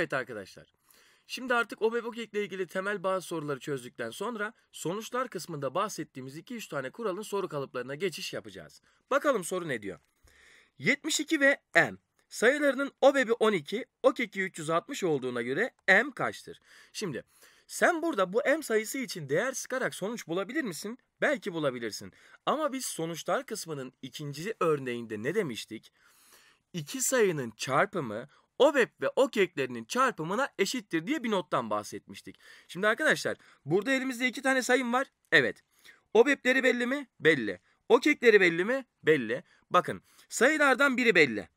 Evet arkadaşlar. Şimdi artık OBEBOKEK ile ilgili temel bazı soruları çözdükten sonra sonuçlar kısmında bahsettiğimiz 2-3 tane kuralın soru kalıplarına geçiş yapacağız. Bakalım soru ne diyor? 72 ve M sayılarının OBEB'i 12, OKEK'i 360 olduğuna göre M kaçtır? Şimdi sen burada bu M sayısı için değer sıkarak sonuç bulabilir misin? Belki bulabilirsin. Ama biz sonuçlar kısmının ikinci örneğinde ne demiştik? İki sayının çarpımı OVEP ve OKEK'lerinin çarpımına eşittir diye bir nottan bahsetmiştik. Şimdi arkadaşlar burada elimizde iki tane sayım var. Evet. OVEP'leri belli mi? Belli. OKEK'leri belli mi? Belli. Bakın sayılardan biri belli.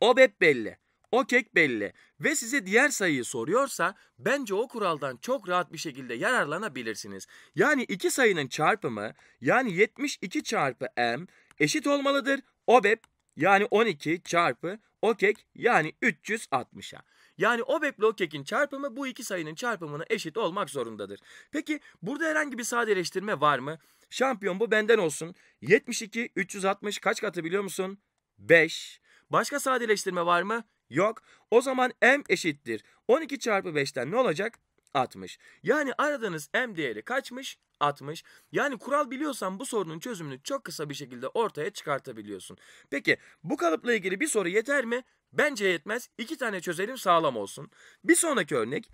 OVEP belli. OKEK belli ve size diğer sayıyı soruyorsa bence o kuraldan çok rahat bir şekilde yararlanabilirsiniz. Yani iki sayının çarpımı yani 72 çarpı m eşit olmalıdır OBEP yani 12 çarpı o kek yani 360'a. Yani o bekle okek'in çarpımı bu iki sayının çarpımına eşit olmak zorundadır. Peki burada herhangi bir sadeleştirme var mı? Şampiyon bu benden olsun. 72 360 kaç katı biliyor musun? 5. Başka sadeleştirme var mı? Yok. O zaman m eşittir. 12 çarpı 5'ten ne olacak? 60. Yani aradığınız m değeri kaçmış? 60. Yani kural biliyorsan bu sorunun çözümünü çok kısa bir şekilde ortaya çıkartabiliyorsun. Peki bu kalıpla ilgili bir soru yeter mi? Bence yetmez. İki tane çözelim sağlam olsun. Bir sonraki örnek.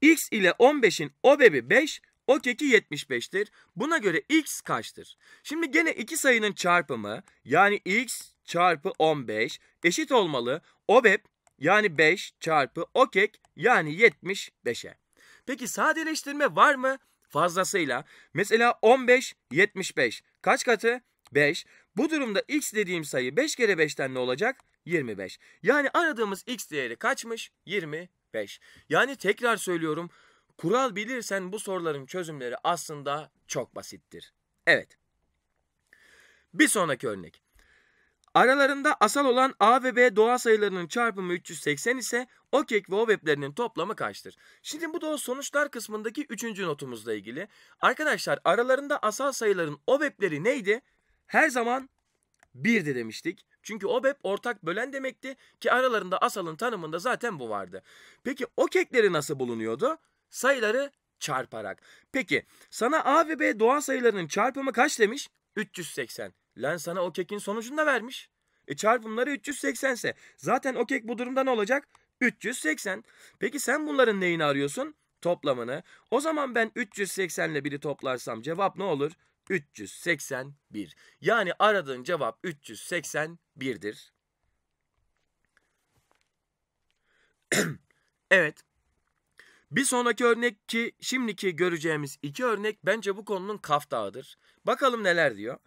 X ile 15'in obebi 5, o keki 75'tir. Buna göre x kaçtır? Şimdi gene iki sayının çarpımı yani x çarpı 15 eşit olmalı. OBEP yani 5 çarpı okek yani 75'e. Peki sadeleştirme var mı? Fazlasıyla. Mesela 15, 75. Kaç katı? 5. Bu durumda x dediğim sayı 5 kere 5'ten ne olacak? 25. Yani aradığımız x değeri kaçmış? 25. Yani tekrar söylüyorum. Kural bilirsen bu soruların çözümleri aslında çok basittir. Evet. Bir sonraki örnek. Aralarında asal olan A ve B doğal sayılarının çarpımı 380 ise OKEK e ve OWEB'lerinin toplamı kaçtır? Şimdi bu da o sonuçlar kısmındaki 3. notumuzla ilgili. Arkadaşlar aralarında asal sayıların OWEB'leri neydi? Her zaman 1'di demiştik. Çünkü OBEP ortak bölen demekti ki aralarında asalın tanımında zaten bu vardı. Peki OKEK'leri nasıl bulunuyordu? Sayıları çarparak. Peki sana A ve B doğal sayılarının çarpımı kaç demiş? 380. Lan sana o kekin sonucunu da vermiş. E çarpımları 380 ise zaten o kek bu durumda ne olacak? 380. Peki sen bunların neyini arıyorsun? Toplamını. O zaman ben 380 ile biri toplarsam cevap ne olur? 381. Yani aradığın cevap 381'dir. evet. Bir sonraki örnek ki şimdiki göreceğimiz iki örnek bence bu konunun kaftağıdır. Bakalım neler diyor.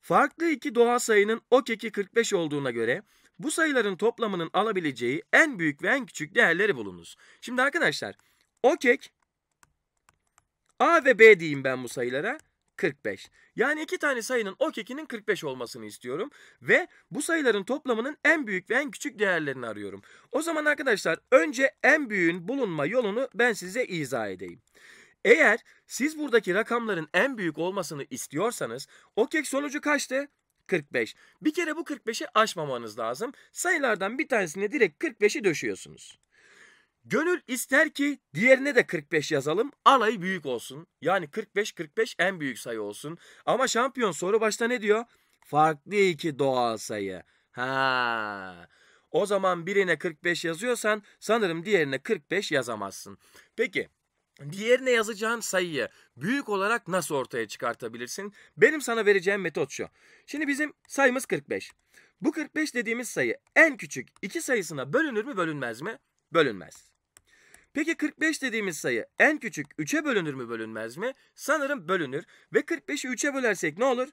Farklı iki doğal sayının ok eki 45 olduğuna göre bu sayıların toplamının alabileceği en büyük ve en küçük değerleri bulunuz. Şimdi arkadaşlar okek A ve B diyeyim ben bu sayılara. 45. Yani iki tane sayının ok ekinin 45 olmasını istiyorum. Ve bu sayıların toplamının en büyük ve en küçük değerlerini arıyorum. O zaman arkadaşlar önce en büyüğün bulunma yolunu ben size izah edeyim. Eğer siz buradaki rakamların en büyük olmasını istiyorsanız okek sonucu kaçtı? 45. Bir kere bu 45'i aşmamanız lazım. Sayılardan bir tanesine direkt 45'i döşüyorsunuz. Gönül ister ki diğerine de 45 yazalım. Alayı büyük olsun. Yani 45 45 en büyük sayı olsun. Ama şampiyon soru başta ne diyor? Farklı iki doğal sayı. Ha. O zaman birine 45 yazıyorsan sanırım diğerine 45 yazamazsın. Peki diğerine yazacağın sayıyı büyük olarak nasıl ortaya çıkartabilirsin? Benim sana vereceğim metot şu. Şimdi bizim sayımız 45. Bu 45 dediğimiz sayı en küçük iki sayısına bölünür mü bölünmez mi? Bölünmez. Peki 45 dediğimiz sayı en küçük 3'e bölünür mü bölünmez mi? Sanırım bölünür ve 45'i 3'e bölersek ne olur?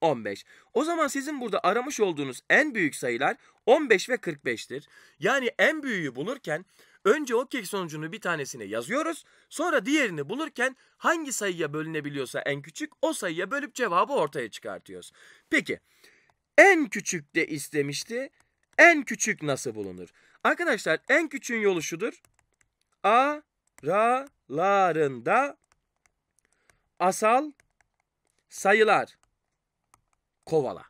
15. O zaman sizin burada aramış olduğunuz en büyük sayılar 15 ve 45'tir. Yani en büyüğü bulurken Önce ODTÜK sonucunu bir tanesine yazıyoruz. Sonra diğerini bulurken hangi sayıya bölünebiliyorsa en küçük o sayıya bölüp cevabı ortaya çıkartıyoruz. Peki en küçük de istemişti. En küçük nasıl bulunur? Arkadaşlar en küçüğün yolu şudur. Aralarında asal sayılar kovala.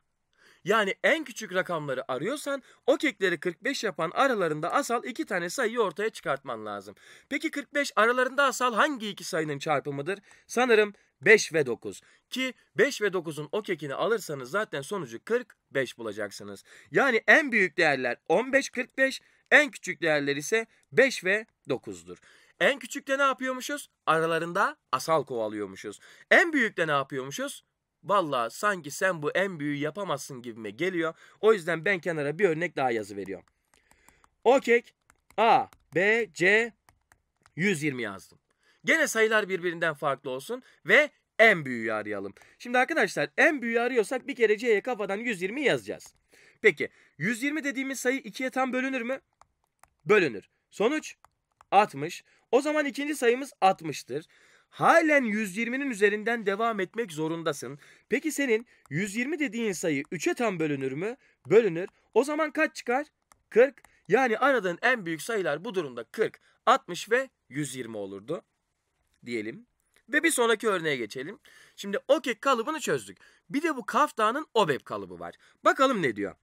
Yani en küçük rakamları arıyorsan o kekleri 45 yapan aralarında asal iki tane sayıyı ortaya çıkartman lazım. Peki 45 aralarında asal hangi iki sayının çarpımıdır? Sanırım 5 ve 9. Ki 5 ve 9'un o kekini alırsanız zaten sonucu 45 bulacaksınız. Yani en büyük değerler 15, 45, en küçük değerler ise 5 ve 9'dur. En küçükte ne yapıyormuşuz? Aralarında asal kovalıyormuşuz. En büyükte ne yapıyormuşuz? Valla sanki sen bu en büyüğü yapamazsın gibime geliyor. O yüzden ben kenara bir örnek daha yazı veriyorum. O kek A, B, C 120 yazdım. Gene sayılar birbirinden farklı olsun ve en büyüğü arayalım. Şimdi arkadaşlar en büyüğü arıyorsak bir kere C'ye kafadan 120 yazacağız. Peki 120 dediğimiz sayı 2'ye tam bölünür mü? Bölünür. Sonuç 60. O zaman ikinci sayımız 60'tır halen 120'nin üzerinden devam etmek zorundasın. Peki senin 120 dediğin sayı 3'e tam bölünür mü? Bölünür. O zaman kaç çıkar? 40. Yani aradığın en büyük sayılar bu durumda 40, 60 ve 120 olurdu diyelim. Ve bir sonraki örneğe geçelim. Şimdi okek kalıbını çözdük. Bir de bu kaftanın obep kalıbı var. Bakalım ne diyor.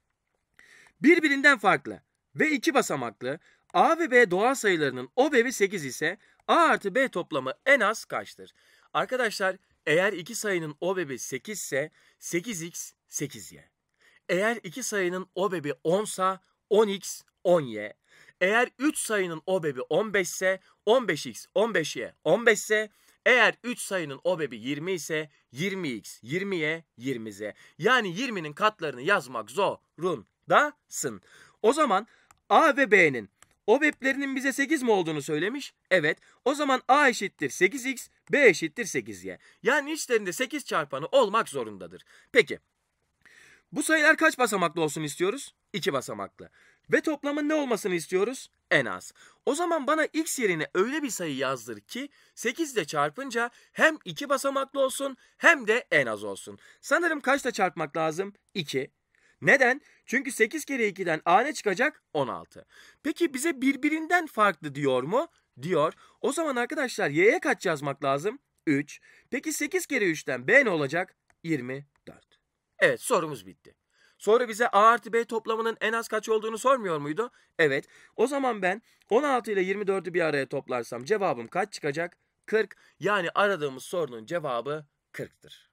Birbirinden farklı ve iki basamaklı A ve B doğal sayılarının obebi 8 ise A artı B toplamı en az kaçtır? Arkadaşlar eğer iki sayının OBEB'i 8 ise 8x 8y. Eğer iki sayının OBEB'i 10 sa 10x 10y. Eğer 3 sayının OBEB'i 15 ise 15x 15y 15 ise eğer 3 sayının OBEB'i 20 ise 20x 20y 20z. Yani 20'nin katlarını yazmak zorundasın. O zaman A ve B'nin o beplerinin bize 8 mi olduğunu söylemiş? Evet. O zaman A eşittir 8x, B eşittir 8y. Yani içlerinde 8 çarpanı olmak zorundadır. Peki. Bu sayılar kaç basamaklı olsun istiyoruz? 2 basamaklı. Ve toplamın ne olmasını istiyoruz? En az. O zaman bana x yerine öyle bir sayı yazdır ki 8 ile çarpınca hem 2 basamaklı olsun hem de en az olsun. Sanırım kaçla çarpmak lazım? 2. Neden? Çünkü 8 kere 2'den a ne çıkacak? 16. Peki bize birbirinden farklı diyor mu? Diyor. O zaman arkadaşlar y'ye kaç yazmak lazım? 3. Peki 8 kere 3'ten b ne olacak? 24. Evet sorumuz bitti. Sonra bize A artı B toplamının en az kaç olduğunu sormuyor muydu? Evet. O zaman ben 16 ile 24'ü bir araya toplarsam cevabım kaç çıkacak? 40. Yani aradığımız sorunun cevabı 40'tır.